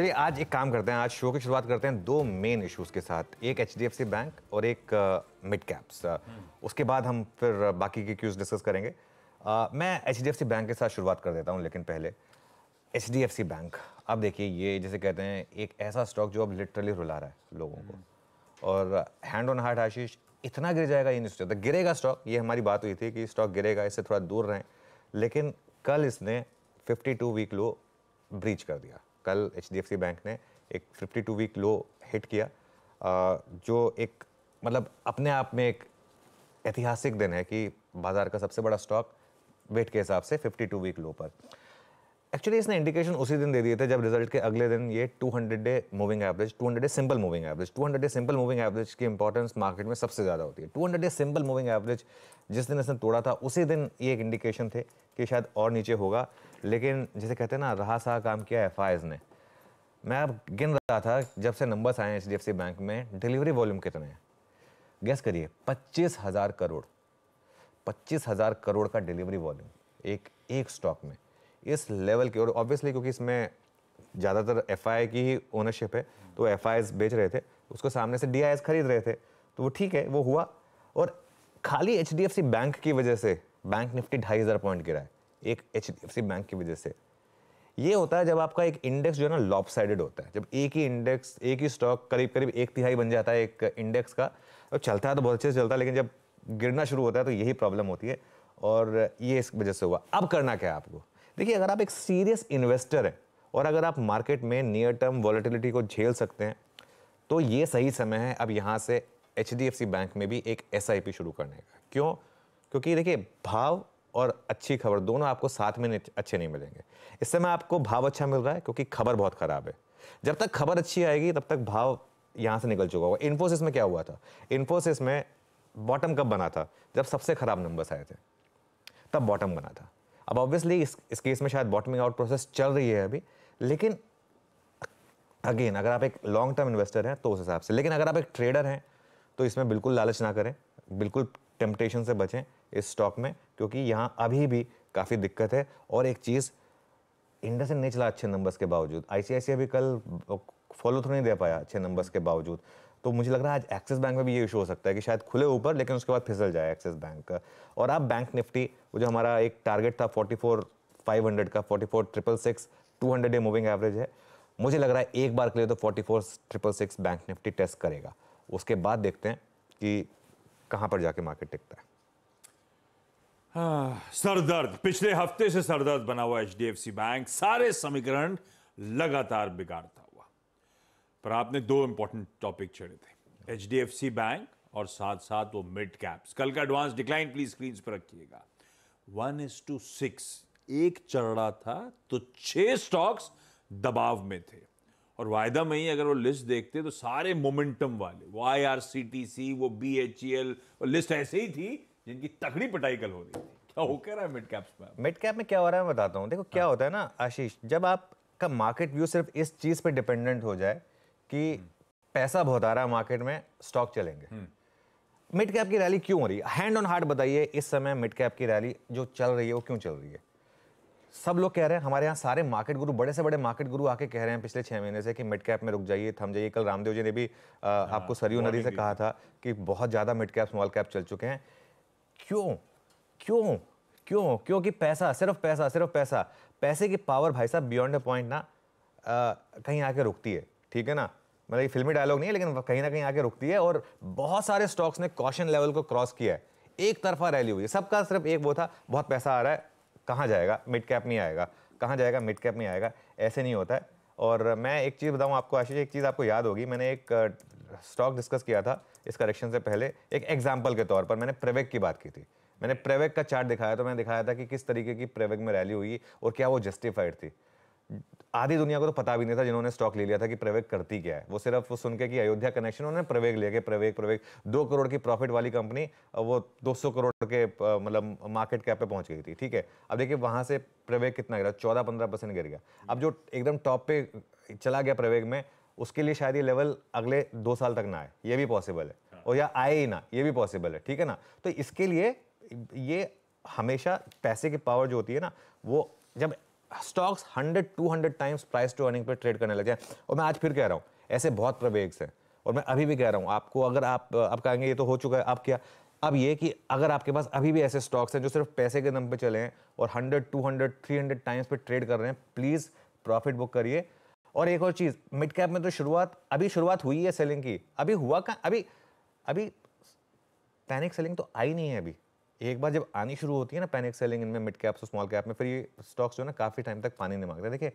चलिए आज एक काम करते हैं आज शो की शुरुआत करते हैं दो मेन इश्यूज के साथ एक एच बैंक और एक मिड uh, कैप्स uh, उसके बाद हम फिर बाकी के क्यूज डिस्कस करेंगे मैं एच बैंक के साथ शुरुआत कर देता हूँ लेकिन पहले एच बैंक अब देखिए ये जैसे कहते हैं एक ऐसा स्टॉक जो अब लिटरली रुला रहा है लोगों को हम्म। और हैंड ऑन हार्ट आशीष इतना गिर जाएगा ये नहीं तो गिरेगा स्टॉक ये हमारी बात हुई थी कि स्टॉक गिरेगा इससे थोड़ा दूर रहें लेकिन कल इसने 52 वीक लो ब्रीच कर दिया कल एच बैंक ने एक 52 वीक लो हिट किया जो एक मतलब अपने आप में एक ऐतिहासिक दिन है कि बाज़ार का सबसे बड़ा स्टॉक वेट के हिसाब से 52 वीक लो पर एक्चुअली इसने इंडिकेशन उसी दिन दे दिए थे जब रिजल्ट के अगले दिन ये 200 day moving average 200 day simple moving average 200 day simple moving average की इंपॉर्टेंस मार्केट में सबसे ज़्यादा होती है 200 डे सिंपल मूविंग एवरेज जिस दिन इसने तोड़ा था उसी दिन ये एक इंडिकेशन थे कि शायद और नीचे होगा लेकिन जैसे कहते हैं ना रहा सा काम किया एफ ने मैं अब गिन रहा था जब से नंबर्स आए एच डी बैंक में डिलीवरी वॉल्यूम कितने हैं गैस करिए पच्चीस हज़ार करोड़ पच्चीस हज़ार करोड़ का डिलीवरी वॉल्यूम एक एक स्टॉक में इस लेवल के और ऑब्वियसली क्योंकि इसमें ज़्यादातर एफ की ही ओनरशिप है तो एफ बेच रहे थे उसको सामने से डी खरीद रहे थे तो वो ठीक है वो हुआ और खाली एच बैंक की वजह से बैंक निफ्टी ढाई हज़ार पॉइंट गिरा है एक एच बैंक की वजह से ये होता है जब आपका एक इंडेक्स जो है ना लॉप साइडेड होता है जब एक ही इंडेक्स एक ही स्टॉक करीब करीब एक तिहाई बन जाता है एक इंडेक्स का और तो चलता है तो बहुत अच्छे से चलता है लेकिन जब गिरना शुरू होता है तो यही प्रॉब्लम होती है और ये इस वजह से हुआ अब करना क्या है आपको देखिए अगर आप एक सीरियस इन्वेस्टर हैं और अगर आप मार्केट में नियर टर्म वॉलिटिलिटी को झेल सकते हैं तो ये सही समय है अब यहाँ से एच बैंक में भी एक एस शुरू करने का क्यों क्योंकि देखिए भाव और अच्छी खबर दोनों आपको साथ में अच्छे नहीं मिलेंगे इस समय आपको भाव अच्छा मिल रहा है क्योंकि खबर बहुत ख़राब है जब तक खबर अच्छी आएगी तब तक भाव यहाँ से निकल चुका होगा इन्फोसिस में क्या हुआ था इन्फोसिस में बॉटम कब बना था जब सबसे ख़राब नंबर्स आए थे तब बॉटम बना था अब ऑब्वियसली इस इस केस में शायद बॉटमिंग आउट प्रोसेस चल रही है अभी लेकिन अगेन अगर आप एक लॉन्ग टर्म इन्वेस्टर हैं तो उस हिसाब से लेकिन अगर आप एक ट्रेडर हैं तो इसमें बिल्कुल लालच ना करें बिल्कुल टेम्पटेशन से बचें इस स्टॉक में क्योंकि यहाँ अभी भी काफ़ी दिक्कत है और एक चीज़ इंडस नहीं चला अच्छे नंबर्स के बावजूद आई अभी कल फॉलो थ्रू नहीं दे पाया अच्छे नंबर्स के बावजूद तो मुझे लग रहा है आज एक्सिस बैंक में भी ये इशू हो सकता है कि शायद खुले ऊपर लेकिन उसके बाद फिसल जाए एक्सिस बैंक का और आप बैंक निफ्टी वो जो हमारा एक टारगेट था फोर्टी फोर फाइव हंड्रेड का forty four triple six two hundred a moving average है मुझे लग रहा है एक बार के लिए तो forty four triple six bank Nifty test करेगा उसके बाद देखते हैं कि कहाँ पर जाके मार्केट टिकता है हाँ, सरदर्द पिछले हफ्ते से सरदर्द बना हुआ एच बैंक सारे समीकरण लगातार बिगाड़ता पर आपने दो इंपॉर्टेंट टॉपिक छेड़े थे एच बैंक और साथ साथ वो मिड कैप्स कल का एडवांस डिक्लाइन प्लीज स्क्रीन पर रखिएगा वन इज टू सिक्स एक चल रहा था तो छह स्टॉक्स दबाव में थे और वायदा में ही अगर वो लिस्ट देखते तो सारे मोमेंटम वाले वो I R C T C वो B H E L list ऐसे ही थी जिनकी तकड़ी पटाई कल हो रही थी क्या हो कह रहा है मिड कैप्स में मिड कैप में क्या हो रहा है मैं बताता हूँ देखो क्या हाँ। होता है ना आशीष जब आपका मार्केट व्यू सिर्फ इस चीज़ पर डिपेंडेंट हो जाए कि पैसा बहुत आ रहा है मार्केट में स्टॉक चलेंगे मिड हम्म। कैप की रैली क्यों हो रही है हैंड ऑन हार्ट बताइए इस समय मिड कैप की रैली जो चल रही है वो क्यों चल रही है सब लोग कह रहे हैं हमारे यहाँ सारे मार्केट गुरु बड़े से बड़े मार्केट गुरु आके कह रहे हैं पिछले छः महीने से कि मिड कैप में रुक जाइए थम जाइए कल रामदेव जी ने भी आ, हाँ, आपको सरयू नदी से कहा था कि बहुत ज़्यादा मिड कैप स्मॉल कैप चल चुके हैं क्यों क्यों क्यों क्योंकि पैसा सिर्फ पैसा सिर्फ पैसा पैसे की पावर भाई साहब बियॉन्ड अ पॉइंट ना कहीं आके रुकती है ठीक है ना मतलब ये फिल्मी डायलॉग नहीं है लेकिन कहीं ना कहीं आके रुकती है और बहुत सारे स्टॉक्स ने कॉशन लेवल को क्रॉस किया है एक तरफा रैली हुई है सबका सिर्फ एक वो था बहुत पैसा आ रहा है कहाँ जाएगा मिड कैप नहीं आएगा कहाँ जाएगा मिड कैप नहीं आएगा ऐसे नहीं होता है और मैं एक चीज़ बताऊँ आपको आशीष एक चीज़ आपको याद होगी मैंने एक स्टॉक डिस्कस किया था इस करेक्शन से पहले एक एग्जाम्पल के तौर पर मैंने प्रेवेक की बात की थी मैंने प्रेवेक का चार्ट दिखाया तो मैंने दिखाया था कि किस तरीके की प्रवेक में रैली हुई और क्या वो जस्टिफाइड थी आधी दुनिया को तो पता भी नहीं था जिन्होंने स्टॉक ले लिया था कि प्रवेग करती क्या है वो सिर्फ वो सुन के कि अयोध्या कनेक्शन उन्होंने प्रवेग लिया कि प्रवेग प्रवेग दो करोड़ की प्रॉफिट वाली कंपनी वो 200 करोड़ के मतलब मार्केट कैप पे पहुंच गई थी ठीक है अब देखिए वहाँ से प्रवेग कितना गिरा चौदह पंद्रह परसेंट गिर गया अब जो एकदम टॉप पे चला गया प्रवेग में उसके लिए शायद ये लेवल अगले दो साल तक ना आए ये भी पॉसिबल है हाँ। और या आए ही ना ये भी पॉसिबल है ठीक है ना तो इसके लिए ये हमेशा पैसे की पावर जो होती है ना वो जब stocks 100 200 times price to earning पर ट्रेड करने लग जाए और मैं आज फिर कह रहा हूँ ऐसे बहुत प्रवेग्स हैं और मैं अभी भी कह रहा हूँ आपको अगर आप आप कहेंगे ये तो हो चुका है आप क्या अब ये कि अगर आपके पास अभी भी ऐसे स्टॉक्स हैं जो सिर्फ पैसे के दम पे चले हैं और 100 200 300 टाइम्स पे ट्रेड कर रहे हैं प्लीज़ प्रॉफिट बुक करिए और एक और चीज़ मिड कैप में तो शुरुआत अभी शुरुआत हुई है सेलिंग की अभी हुआ का अभी अभी पैनिक सेलिंग तो आई नहीं है अभी एक बार जब आनी शुरू होती है ना पैनिक सेलिंग इनमें मिड कैप्स और स्मॉल कैप में फिर ये स्टॉक्स जो है ना काफ़ी टाइम तक पानी नहीं मांगते देखिए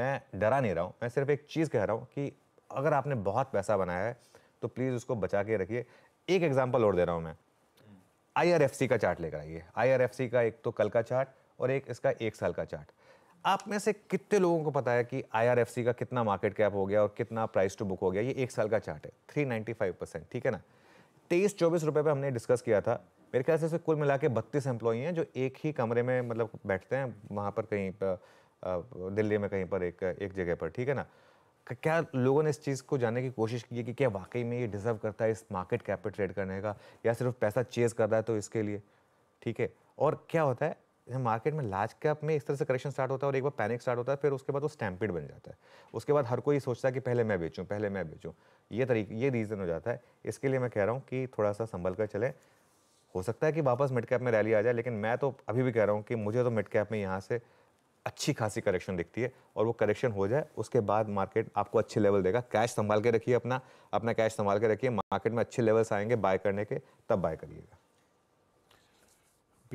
मैं डरा नहीं रहा हूँ मैं सिर्फ एक चीज़ कह रहा हूँ कि अगर आपने बहुत पैसा बनाया है तो प्लीज़ उसको बचा के रखिए एक एग्जाम्पल और दे रहा हूँ मैं आई का चार्ट लेकर आइए आई का एक तो कल का चार्ट और एक इसका एक साल का चार्ट आप में से कितने लोगों को पता है कि आई का कितना मार्केट कैप हो गया और कितना प्राइस टू बुक हो गया ये एक साल का चार्ट है थ्री परसेंट ठीक है ना तेईस चौबीस रुपये पर हमने डिस्कस किया था मेरे ख्याल से इसमें कुल मिला के बत्तीस एम्प्लॉई हैं जो एक ही कमरे में मतलब बैठते हैं वहाँ पर कहीं पर दिल्ली में कहीं पर एक एक जगह पर ठीक है ना क्या लोगों ने इस चीज़ को जानने की कोशिश की है कि क्या वाकई में ये डिज़र्व करता है इस मार्केट कैप पर ट्रेड करने का या सिर्फ पैसा चेज कर रहा है तो इसके लिए ठीक है और क्या होता है मार्केट में लार्ज कैप में इस तरह से करेक्शन स्टार्ट होता है और एक बार पैनिक स्टार्ट होता है फिर उसके बाद वो स्टैम्पिड बन जाता है उसके बाद हर कोई सोचता है कि पहले मैं बेचूँ पहले मैं बेचूँ ये तरीके ये रीज़न हो जाता है इसके लिए मैं कह रहा हूँ कि थोड़ा सा संभल कर चलें हो सकता है कि वापस मिड कैप में रैली आ जाए लेकिन मैं तो अभी भी कह रहा हूँ कि मुझे तो मिड कैप में यहाँ से अच्छी खासी करेक्शन दिखती है और वो करेक्शन हो जाए उसके बाद मार्केट आपको अच्छे लेवल देगा कैश संभाल के रखिए अपना अपना कैश संभाल के रखिए मार्केट में अच्छे लेवल्स आएंगे बाय करने के तब बाय करिएगा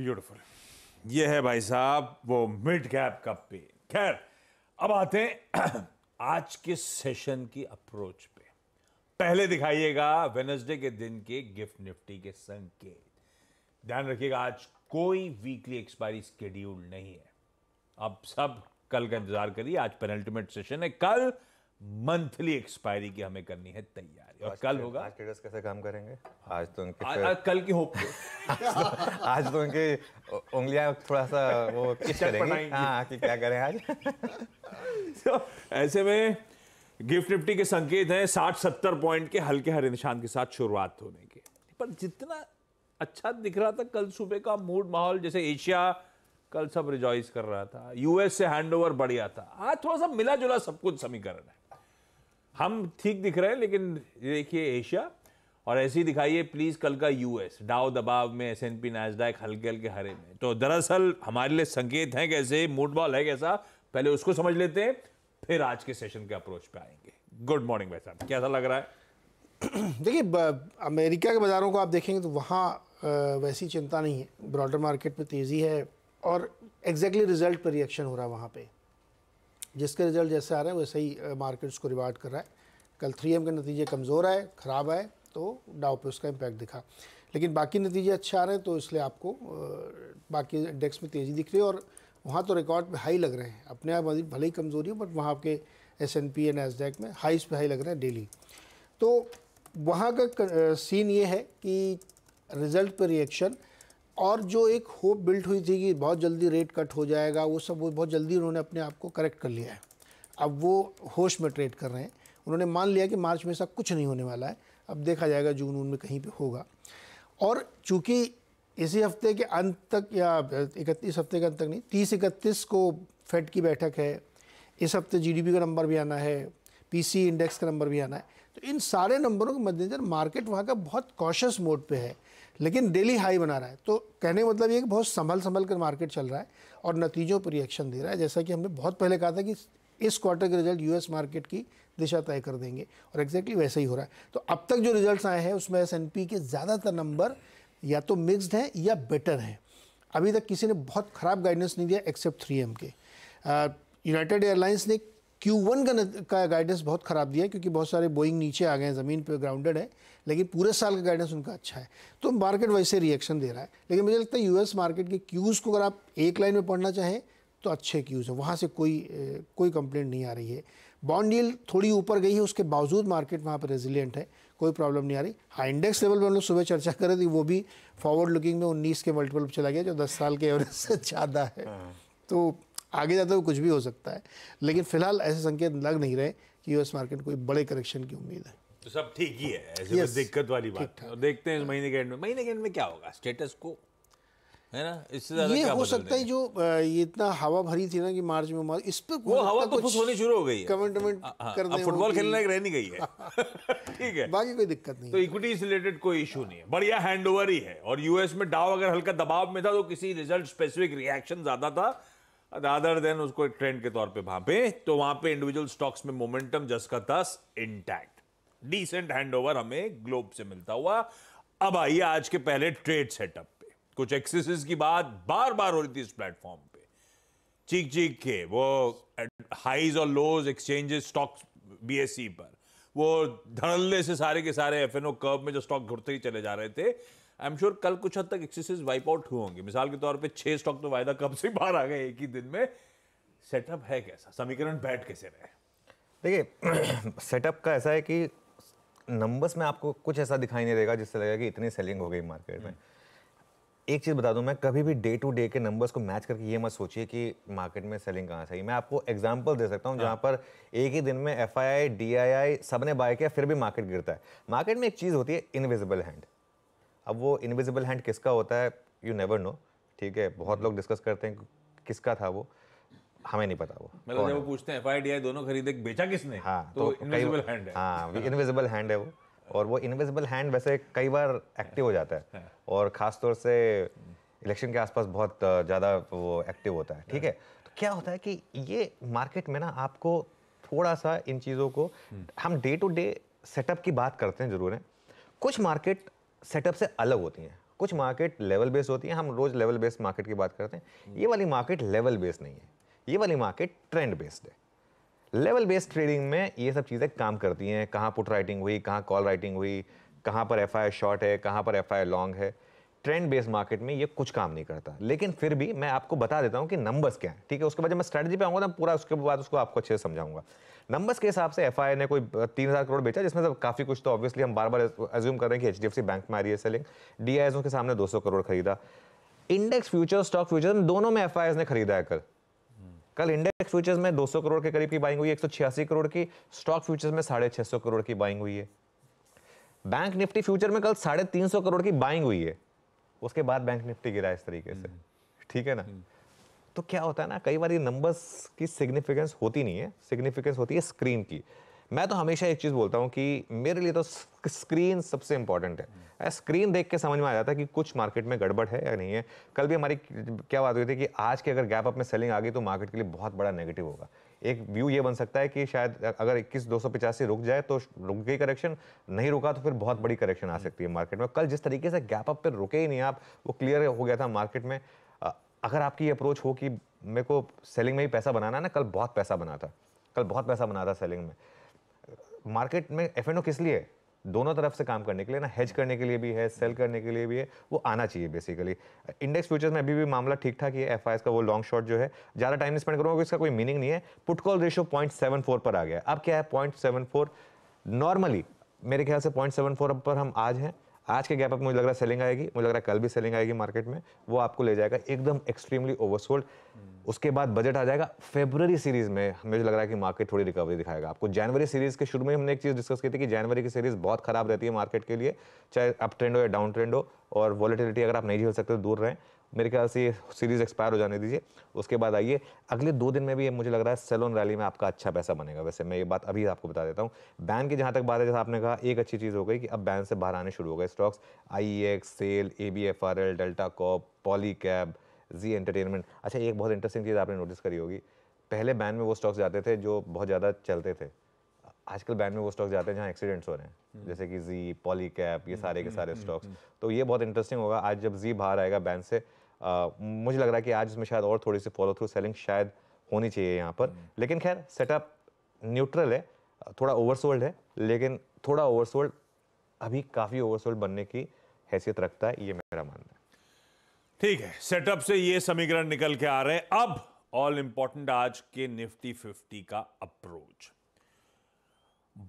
ब्यूटिफुल ये है भाई साहब वो मिड कैप का पे खैर अब आते हैं आज के सेशन की अप्रोच पे पहले दिखाइएगा वेनसडे के दिन के गिफ्ट निफ्टी के संकेत ध्यान रखिएगा आज कोई वीकली एक्सपायरी स्केड्यूल नहीं है आप सब कल का इंतजार करिए आज पेनल्टीमेट सेशन है कल मंथली एक्सपायरी की हमें करनी है तैयारी और कल होगा आज ट्रेडर्स कैसे काम करेंगे आज तो उनके आ, आ, कल की होप आज, तो, आज तो उनके उंगलियां थोड़ा सा वो किस हाँ कि क्या करें आज so, तो ऐसे में गिफ्ट निफ्टी के संकेत हैं साठ सत्तर पॉइंट के हल्के हरे निशान के साथ शुरुआत होने के पर जितना अच्छा दिख रहा था कल सुबह का मूड माहौल जैसे एशिया कल सब रिजॉइस कर रहा था यूएस से हैंडओवर बढ़िया था आज हाँ, थोड़ा सा मिला जुला सब कुछ समीकरण है हम ठीक दिख रहे हैं लेकिन देखिए एशिया और ऐसे ही दिखाइए प्लीज़ कल का यूएस डाव दबाव में एस एन पी नाजदायक हल्के हल्के हरे में तो दरअसल हमारे लिए संकेत है कैसे मूड बॉल है कैसा पहले उसको समझ लेते हैं फिर आज के सेशन के अप्रोच पे आएंगे गुड मॉर्निंग भाई साहब कैसा लग रहा है देखिए अमेरिका के बाज़ारों को आप देखेंगे तो वहाँ वैसी चिंता नहीं है ब्रॉडर मार्केट में तेज़ी है और एग्जैक्टली रिज़ल्ट पर रिएक्शन हो रहा है वहाँ पर जिसके रिज़ल्ट जैसे आ रहे हैं वैसे ही मार्केट्स को रिवार्ड कर रहा है कल थ्री एम के नतीजे कमज़ोर आए ख़राब आए तो डाउ पे उसका इम्पैक्ट दिखा लेकिन बाकी नतीजे अच्छे आ रहे हैं तो इसलिए आपको बाकी इंडेक्स में तेज़ी दिख रही है और वहाँ तो रिकॉर्ड पे हाई लग रहे हैं अपने आप भले ही कमज़ोरी हो बट वहाँ आपके S N P NASDAQ में हाईस पे हाई लग रहे हैं डेली तो वहाँ का सीन ये है कि रिजल्ट पे रिएक्शन और जो एक होप बिल्ट हुई थी कि बहुत जल्दी रेट कट हो जाएगा वो सब वो बहुत जल्दी उन्होंने अपने आप को करेक्ट कर लिया है अब वो होश में ट्रेड कर रहे हैं उन्होंने मान लिया कि मार्च में ऐसा कुछ नहीं होने वाला है अब देखा जाएगा जून उन में कहीं पर होगा और चूँकि इसी हफ्ते के अंत तक या इकतीस हफ्ते के अंत तक नहीं तीस इकतीस को फेड की बैठक है इस हफ्ते जीडीपी का नंबर भी आना है पीसी इंडेक्स का नंबर भी आना है तो इन सारे नंबरों के मद्देनज़र मार्केट वहाँ का बहुत कॉशस मोड पे है लेकिन डेली हाई बना रहा है तो कहने का मतलब ये कि बहुत संभल संभल कर मार्केट चल रहा है और नतीजों पर रिएक्शन दे रहा है जैसा कि हमने बहुत पहले कहा था कि इस क्वार्टर के रिजल्ट यूएस मार्केट की दिशा तय कर देंगे और एग्जैक्टली exactly वैसा ही हो रहा है तो अब तक जो रिजल्ट आए हैं उसमें एस के ज़्यादातर नंबर या तो मिक्सड हैं या बेटर हैं अभी तक किसी ने बहुत ख़राब गाइडेंस नहीं दिया एक्सेप्ट थ्री के यूनाइटेड एयरलाइंस ने क्यू का का गाइडेंस बहुत ख़राब दिया है क्योंकि बहुत सारे बोइंग नीचे आ गए हैं ज़मीन पे ग्राउंडेड है लेकिन पूरे साल का गाइडेंस उनका अच्छा है तो मार्केट वैसे रिएक्शन दे रहा है लेकिन मुझे लगता है यूएस मार्केट के क्यूज़ को अगर आप एक लाइन में पढ़ना चाहें तो अच्छे क्यूज़ हैं वहाँ से कोई कोई कंप्लेंट नहीं आ रही है बॉन्ड डील थोड़ी ऊपर गई है उसके बावजूद मार्केट वहाँ पर रेजिलियंट है कोई प्रॉब्लम नहीं आ रही हाई इंडेक्स लेवल में हम लोग सुबह चर्चा कर रहे थे वो भी फॉरवर्ड लुकिंग में उन्नीस के मल्टीपल चला गया जो दस साल के एवरेज से ज़्यादा है हाँ। तो आगे जाते हुए कुछ भी हो सकता है लेकिन फिलहाल ऐसे संकेत लग नहीं रहे कि यूएस मार्केट कोई बड़े करेक्शन की उम्मीद है तो सब ठीक ही है ऐसे yes, तो दिक्कत वाली बात और देखते हैं इस महीने के एंड में महीने के एंड में क्या होगा स्टेटस को है ना इससे ज्यादा ये हो सकता है जो ये इतना हवा भरी थी ना कि मार्च में मार्च इस पर वो हवा तो कुछ होनी शुरू हो गई है कमेंट कमेंट कर फुटबॉल खेलने रह नहीं गई है ठीक है बाकी कोई दिक्कत नहीं तो इक्विटी से रिलेटेड कोई इशू नहीं है बढ़िया हैंडओवर ही है और यूएस में डाव अगर हल्का दबाव में था तो किसी रिजल्ट स्पेसिफिक रिएक्शन ज्यादा था अदर देन उसको एक ट्रेंड के तौर पे वहां पे तो वहां पे इंडिविजुअल स्टॉक्स में मोमेंटम जस का तस इंटैक्ट डिसेंट हैंडओवर हमें ग्लोब से मिलता हुआ अब आइए आज के पहले ट्रेड सेटअप पे कुछ एक्सरसाइज की बात बार बार हो रही थी इस प्लेटफॉर्म पे चीख चीख के वो हाइज और लोज एक्सचेंजेस स्टॉक्स बीएसई पर वो धड़ल्ले से सारे के सारे एफएनओ एन कर्व में जो स्टॉक घुरते ही चले जा रहे थे आई एम श्योर कल कुछ हद तक एक्सरसाइज वाइप आउट हुए होंगे मिसाल के तौर पर छः स्टॉक तो वायदा कब से बाहर आ गए एक ही दिन में सेटअप है कैसा समीकरण बैठ कैसे रहे देखिए सेटअप का ऐसा है कि नंबर्स में आपको कुछ ऐसा दिखाई नहीं देगा जिससे लगेगा कि इतनी सेलिंग हो गई मार्केट में एक चीज़ बता दूं मैं कभी भी डे टू डे के नंबर्स को मैच करके ये मत सोचिए कि मार्केट में सेलिंग कहाँ चाहिए मैं आपको एग्जांपल दे सकता हूँ जहाँ हाँ। पर एक ही दिन में F I I D I आई सब ने बाय किया फिर भी मार्केट गिरता है मार्केट में एक चीज़ होती है इनविजिबल हैंड अब वो इनविजिबल हैंड किसका होता है यू नेवर नो ठीक है बहुत लोग डिस्कस करते हैं किसका था वो हमें नहीं पता वो मतलब जब वो पूछते हैं एफआईडीआई दोनों खरीदे बेचा किसने हाँ तो, इनविजिबल तो हैंड है हाँ इनविजिबल हैंड है वो और वो इनविजिबल हैंड वैसे कई बार एक्टिव हो जाता है हाँ। और ख़ासतौर से इलेक्शन के आसपास बहुत ज़्यादा वो एक्टिव होता है ठीक है हाँ। तो क्या होता है कि ये मार्केट में ना आपको थोड़ा सा इन चीज़ों को हम्म। हम डे टू डे सेटअप की बात करते हैं ज़रूर है कुछ मार्केट सेटअप से अलग होती हैं कुछ मार्केट लेवल बेस्ड होती हैं हम रोज़ लेवल बेस्ड मार्केट की बात करते हैं ये वाली मार्केट लेवल बेस्ड नहीं है ये वाली मार्केट ट्रेंड बेस्ड है लेवल बेस्ड ट्रेडिंग में ये सब चीज़ें काम करती हैं कहाँ पुट राइटिंग हुई कहाँ कॉल राइटिंग हुई कहाँ पर एफ आई शॉर्ट है कहाँ पर एफ आई लॉन्ग है ट्रेंड बेस्ड मार्केट में ये कुछ काम नहीं करता लेकिन फिर भी मैं आपको बता देता हूँ कि नंबर्स क्या है ठीक है उसके बाद जब मैं स्ट्रेटजी पे आऊंगा ना पूरा उसके बाद उसको आपको अच्छे से समझाऊंगा नंबर्स के हिसाब से एफ ने कोई तीन हज़ार करोड़ बेचा जिसमें से काफ़ी कुछ तो ऑब्वियसली हम बार बार एज्यूम कर रहे हैं कि एच बैंक में आ रही है सेलिंग डी के सामने दो करोड़ खरीदा इंडेक्स फ्यूचर स्टॉक फ्यूचर दोनों में एफ ने खरीदा है कल कल इंडेक्स फ्यूचर्स में 200 करोड़ के करीब की बाइंग हुई है एक करोड़ की स्टॉक फ्यूचर्स में साढ़े करोड़ की बाइंग हुई है बैंक निफ्टी फ्यूचर में कल साढ़े तीन करोड़ की बाइंग हुई है उसके बाद बैंक निफ्टी गिरा इस तरीके से हम्म। ठीक है ना हम्म। तो क्या होता है ना कई बार ये नंबर्स की सिग्निफिकेंस होती नहीं है सिग्निफिकेंस होती है स्क्रीन की मैं तो हमेशा एक चीज़ बोलता हूँ कि मेरे लिए तो स्क्रीन सबसे इंपॉर्टेंट है स्क्रीन हम्म। देख के समझ में आ जाता है कि कुछ मार्केट में गड़बड़ है या नहीं है कल भी हमारी क्या बात हुई थी कि आज के अगर गैप अप में सेलिंग आ गई तो मार्केट के लिए बहुत बड़ा नेगेटिव होगा एक व्यू ये बन सकता है कि शायद अगर इक्कीस दो रुक जाए तो रुक गई करेक्शन नहीं रुका तो फिर बहुत बड़ी करेक्शन आ हम्म। सकती है मार्केट में कल जिस तरीके से गैप अप पर रुके ही नहीं आप वो क्लियर हो गया था मार्केट में अगर आपकी अप्रोच हो कि मेरे को सेलिंग में ही पैसा बनाना ना कल बहुत पैसा बना था कल बहुत पैसा बना था सेलिंग में मार्केट में एफ किस लिए दोनों तरफ से काम करने के लिए ना हेज करने के लिए भी है सेल करने के लिए भी है वो आना चाहिए बेसिकली इंडेक्स फ्यूचर्स में अभी भी मामला ठीक ठाक है एफ का वो लॉन्ग शॉर्ट जो है ज़्यादा टाइम स्पेंड करूँगा इसका कोई मीनिंग नहीं है पुटकॉल रेशो पॉइंट पर आ गया अब क्या है पॉइंट नॉर्मली मेरे ख्याल से पॉइंट पर हम आज हैं आज के गैप अप मुझे लग रहा है सेलिंग आएगी मुझे लग रहा है कल भी सेलिंग आएगी मार्केट में वो आपको ले जाएगा एकदम एक्सट्रीमली ओवरसोल्ड hmm. उसके बाद बजट आ जाएगा फेब्रवरी सीरीज में मुझे लग रहा है कि मार्केट थोड़ी रिकवरी दिखाएगा आपको जनवरी सीरीज के शुरू में हमने एक चीज़ डिस्कस की थी कि जनवरी की सीरीज बहुत खराब रहती है मार्केट के लिए चाहे अप ट्रेंड हो या डाउन ट्रेंड हो और वॉलीटिलिटी अगर आप नहीं झेल सकते तो दूर रहें मेरे ख्याल से ये सीरीज़ एक्सपायर हो जाने दीजिए उसके बाद आइए अगले दो दिन में भी मुझे लग रहा है सेलोन रैली में आपका अच्छा पैसा बनेगा वैसे मैं ये बात अभी आपको बता देता हूँ बैन की जहाँ तक बात है जैसे आपने कहा एक अच्छी चीज़ हो गई कि अब बैन से बाहर आने शुरू हो गए स्टॉक्स आई एक्स सेल A B F R L Delta Corp Poly Zee Entertainment अच्छा एक बहुत इंटरेस्टिंग चीज़ आपने नोटिस करी होगी पहले बैन में वो स्टॉक्स जाते थे जो बहुत ज़्यादा चलते थे आजकल बैंड में वो स्टॉक जाते हैं जहाँ एक्सीडेंट्स हो रहे हैं हम्म। जैसे कि जी पॉली कैप ये हम्म, सारे के हम्म, सारे स्टॉक्स तो ये बहुत इंटरेस्टिंग होगा आज जब जी बाहर आएगा बैंड से आ, मुझे लग रहा है कि आज इसमें शायद और थोड़ी सी फॉलो थ्रू सेलिंग शायद होनी चाहिए यहाँ पर लेकिन खैर सेटअप न्यूट्रल है थोड़ा ओवरसोल्ड है लेकिन थोड़ा ओवरसोल्ड अभी काफ़ी ओवरसोल्ड बनने की हैसियत रखता है ये मेरा मानना है ठीक है सेटअप से ये समीकरण निकल के आ रहे हैं अब ऑल इंपॉर्टेंट आज के निफ्टी फिफ्टी का अप्रोच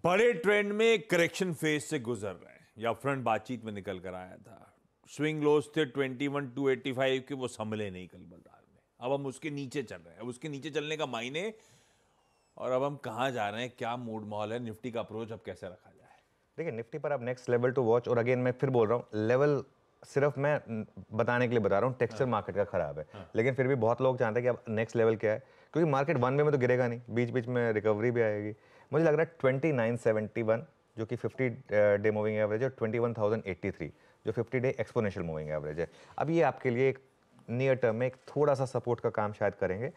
बड़े ट्रेंड में करेक्शन फेज से गुजर रहे हैं या फ्रंट बातचीत में निकल कर आया था स्विंग लोस थे 21 285 के वो संभले नहीं कल बाजार में अब हम उसके नीचे चल रहे हैं अब उसके नीचे चलने का मायने और अब हम कहाँ जा रहे हैं क्या मूड माहौल है निफ्टी का अप्रोच अब कैसे रखा जाए देखिए निफ्टी पर अब नेक्स्ट लेवल टू वॉच और अगेन मैं फिर बोल रहा हूँ लेवल सिर्फ मैं बताने के लिए बता रहा हूँ टेक्सचर हाँ। मार्केट का खराब है हाँ। लेकिन फिर भी बहुत लोग जानते हैं कि अब नेक्स्ट लेवल क्या है क्योंकि मार्केट वन वे में तो गिरेगा नहीं बीच बीच में रिकवरी भी आएगी मुझे लग रहा है ट्वेंटी नाइन सेवेंटी वन जो कि फिफ्टी डे मूविंग एवरेज है twenty one thousand eighty three जो fifty day exponential moving average है अब ये आपके लिए एक नियर टर्म में एक थोड़ा सा सपोर्ट का काम शायद करेंगे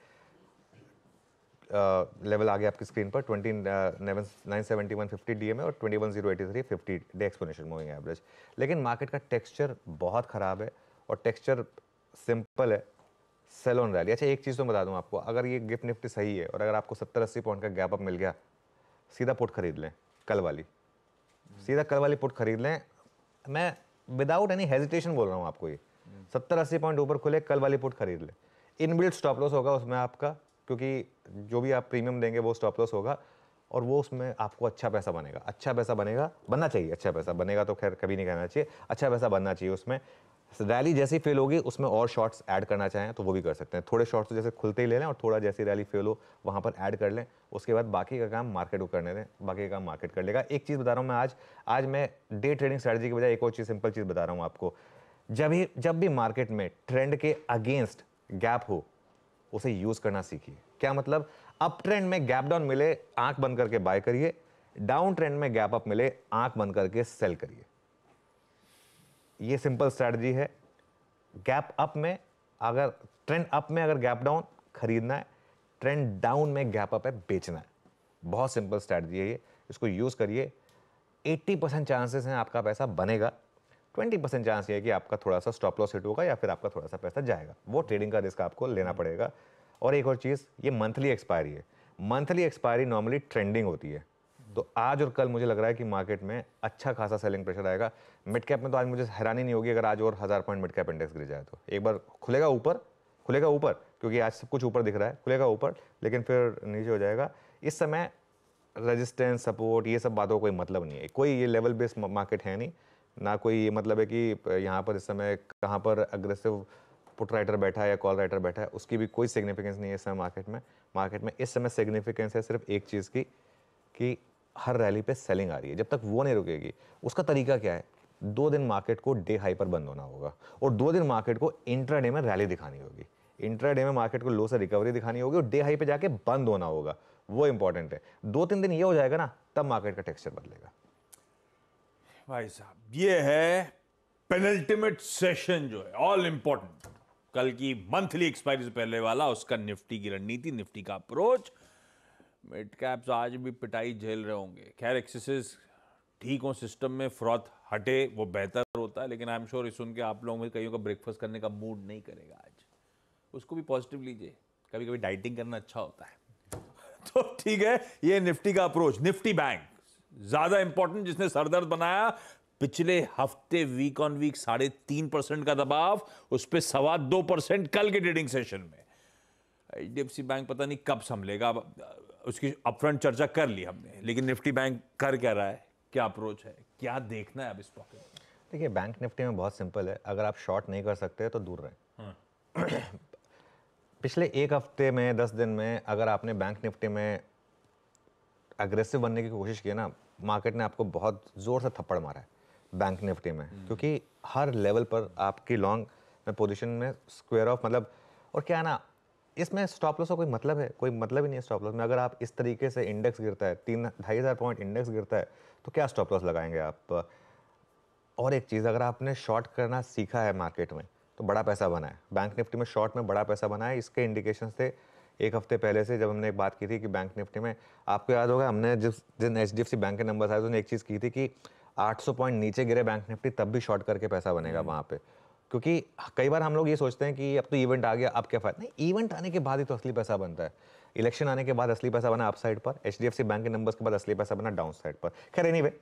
लेवल आ गया आपकी स्क्रीन पर twenty nine seventy one fifty D M और twenty one zero eighty three fifty day exponential moving average लेकिन मार्केट का टेक्सचर बहुत ख़राब है और टेक्सचर सिंपल है सेलोन रैली अच्छा एक चीज़ तो बता दूँ आपको अगर ये गिफ्ट निफ्टी सही है और अगर आपको सत्तर अस्सी पॉइंट का गैप अप मिल गया सीधा पुट खरीद लें कल वाली सीधा कल वाली पुट खरीद लें मैं विदाउट एनी हेजिटेशन बोल रहा हूँ आपको ये सत्तर अस्सी पॉइंट ऊपर खुले कल वाली पुट खरीद लें इन बिल्ड स्टॉप लॉस होगा उसमें आपका क्योंकि जो भी आप प्रीमियम देंगे वो स्टॉप लॉस होगा और वो उसमें आपको अच्छा पैसा बनेगा अच्छा पैसा बनेगा बनना चाहिए अच्छा पैसा बनेगा तो खैर कभी नहीं कहना चाहिए अच्छा पैसा बनना चाहिए उसमें रैली जैसी फेल होगी उसमें और शॉट्स ऐड करना चाहें तो वो भी कर सकते हैं थोड़े शॉट्स तो जैसे खुलते ही ले लें और थोड़ा जैसी रैली फेल हो वहाँ पर ऐड कर लें उसके बाद बाकी का काम मार्केट को करने दें बाकी का काम मार्केट कर लेगा एक चीज़ बता रहा हूँ मैं आज आज मैं डे ट्रेडिंग स्ट्रैटेजी की बजाय एक और चीज़ सिंपल चीज़ बता रहा हूँ आपको जब भी जब भी मार्केट में ट्रेंड के अगेंस्ट गैप हो उसे यूज़ करना सीखिए क्या मतलब अप ट्रेंड में गैप डाउन मिले आँख बंद करके बाय करिए डाउन ट्रेंड में गैप अप मिले आँख बंद करके सेल करिए ये सिंपल स्ट्रैटेजी है गैप अप में अगर ट्रेंड अप में अगर गैप डाउन खरीदना है ट्रेंड डाउन में गैप अप है बेचना है बहुत सिंपल स्ट्रैटेजी है ये इसको यूज़ करिए 80 परसेंट चांसेस हैं आपका पैसा बनेगा 20 परसेंट चांस ये है कि आपका थोड़ा सा स्टॉप लॉस हिट होगा या फिर आपका थोड़ा सा पैसा जाएगा वो ट्रेडिंग का रिस्क आपको लेना पड़ेगा और एक और चीज़ ये मंथली एक्सपायरी है मंथली एक्सपायरी नॉर्मली ट्रेंडिंग होती है तो आज और कल मुझे लग रहा है कि मार्केट में अच्छा खासा सेलिंग प्रेशर आएगा मिड कैप में तो आज मुझे हैरानी नहीं होगी अगर आज और हज़ार पॉइंट मिड कैप इंडेक्स गिर जाए तो एक बार खुलेगा ऊपर खुलेगा ऊपर क्योंकि आज सब कुछ ऊपर दिख रहा है खुलेगा ऊपर लेकिन फिर नीचे हो जाएगा इस समय रजिस्टेंस सपोर्ट ये सब बातों का कोई मतलब नहीं है कोई ये लेवल बेस्ड मार्केट है नहीं ना कोई ये मतलब है कि यहाँ पर इस समय कहाँ पर अग्रेसिव पुट राइटर बैठा है या कॉल राइटर बैठा है उसकी भी कोई सिग्निफिकेंस नहीं है इस समय मार्केट में मार्केट में इस समय सिग्निफिकेंस है सिर्फ एक चीज़ की कि हर रैली पे सेलिंग आ रही है जब तक वो नहीं रुकेगी उसका तरीका क्या है दो दिन मार्केट को डे हाई पर बंद होना होगा और दो दिन मार्केट को इंट्रा में रैली दिखानी होगी इंट्रा में मार्केट को लो से रिकवरी दिखानी होगी और डे हाई पे जाके बंद होना होगा वो इंपॉर्टेंट है दो तीन दिन ये हो जाएगा ना तब मार्केट का टेक्सचर बदलेगा भाई साहब ये है पेनल्टीमेट सेशन जो है ऑल इंपॉर्टेंट कल की मंथली एक्सपायरी से पहले वाला उसका निफ्टी की रणनीति निफ्टी का अप्रोच मिड कैप्स आज भी पिटाई झेल रहे होंगे खैर एक्सरसाइज ठीक हो सिस्टम में फ्रॉथ हटे वो बेहतर होता है लेकिन आई एम श्योर ये सुन के आप लोगों में कईयों का ब्रेकफास्ट करने का मूड नहीं करेगा आज उसको भी पॉजिटिव लीजिए कभी कभी डाइटिंग करना अच्छा होता है तो ठीक है ये निफ्टी का अप्रोच निफ्टी बैंक ज्यादा इंपॉर्टेंट जिसने सरदर्द बनाया पिछले हफ्ते वीक ऑन वीक साढ़े तीन परसेंट का दबाव उस पर सवा दो परसेंट कल के ट्रेडिंग सेशन में एच बैंक पता नहीं कब संभलेगा उसकी अपफ्रंट चर्चा कर ली हमने लेकिन निफ्टी बैंक कर क्या रहा है क्या अप्रोच है क्या देखना है अब इस पॉकेट में देखिए बैंक निफ्टी में बहुत सिंपल है अगर आप शॉर्ट नहीं कर सकते तो दूर रहें हाँ। पिछले एक हफ्ते में दस दिन में अगर आपने बैंक निफ्टी में अग्रेसिव बनने की कोशिश की है ना मार्केट ने आपको बहुत ज़ोर से थप्पड़ मारा है बैंक निफ्टी में हम्म। क्योंकि हर लेवल पर आपकी लॉन्ग पोजिशन में स्क्वेयर ऑफ मतलब और क्या है ना इसमें स्टॉप लॉस का कोई मतलब है कोई मतलब ही नहीं है स्टॉप लॉस में अगर आप इस तरीके से इंडेक्स गिरता है तीन ढाई हज़ार पॉइंट इंडेक्स गिरता है तो क्या स्टॉप लॉस लगाएंगे आप और एक चीज़ अगर आपने शॉर्ट करना सीखा है मार्केट में तो बड़ा पैसा बना है बैंक निफ्टी में शॉर्ट में बड़ा पैसा बना है इसके इंडिकेशन थे एक हफ्ते पहले से जब हमने एक बात की थी कि बैंक निफ्टी में आपको याद होगा हमने जिस दिन H D F C bank के नंबर आए थे उन्होंने एक चीज़ की थी कि 800 पॉइंट नीचे गिरे बैंक निफ्टी तब भी शॉर्ट करके पैसा बनेगा हम्म। वहाँ पर क्योंकि कई बार हम लोग ये सोचते हैं कि अब तो इवेंट आ गया अब क्या फ़ायदा नहीं इवेंट आने के बाद ही तो असली पैसा बनता है इलेक्शन आने के बाद असली पैसा बना अप साइड पर एच बैंक के नंबर्स के बाद असली पैसा बना डाउन साइड पर खैर एनी वे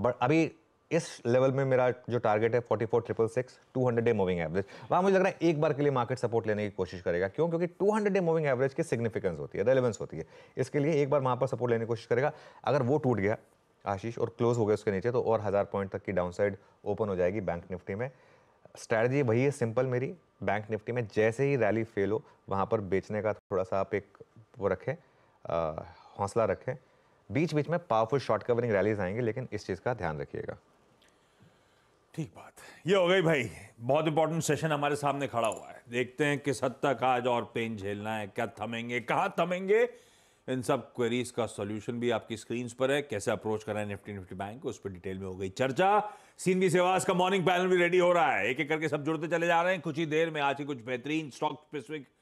बट अभी इस लेवल में मेरा जो टारगेट है forty four triple six two hundred day moving average वहाँ मुझे लग रहा है एक बार के लिए मार्केट सपोर्ट लेने की कोशिश करेगा क्यों क्योंकि two hundred day moving average की सिग्निफिकेंस होती है रेलेवेंस होती है इसके लिए एक बार वहाँ पर सपोर्ट लेने की कोशिश करेगा अगर वो टूट गया आशीष और क्लोज हो गया उसके नीचे तो और हज़ार पॉइंट तक की डाउन साइड ओपन हो जाएगी बैंक निफ्टी में स्ट्रैटेजी वही है सिंपल मेरी बैंक निफ्टी में जैसे ही रैली फेल हो वहाँ पर बेचने का थोड़ा सा आप एक वो रखें हौसला रखें बीच बीच में पावरफुल शॉर्ट कवरिंग रैलीज आएंगे लेकिन इस चीज़ का ध्यान रखिएगा ठीक बात ये हो गई भाई बहुत इंपॉर्टेंट सेशन हमारे सामने खड़ा हुआ है देखते हैं किस हद तक आज और पेन झेलना है क्या थमेंगे कहाँ थमेंगे इन सब क्वेरीज का सोल्यूशन भी आपकी स्क्रीन पर है कैसे अप्रोच कर रहे हैं निफ्टी निफ्टी बैंक उस पर डिटेल में हो गई चर्चा बी सेवास का मॉर्निंग पैनल भी रेडी हो रहा है एक एक करके सब जुड़ते चले जा रहे हैं कुछ ही देर में आज ही कुछ बेहतरीन स्टॉक स्पेसिफिक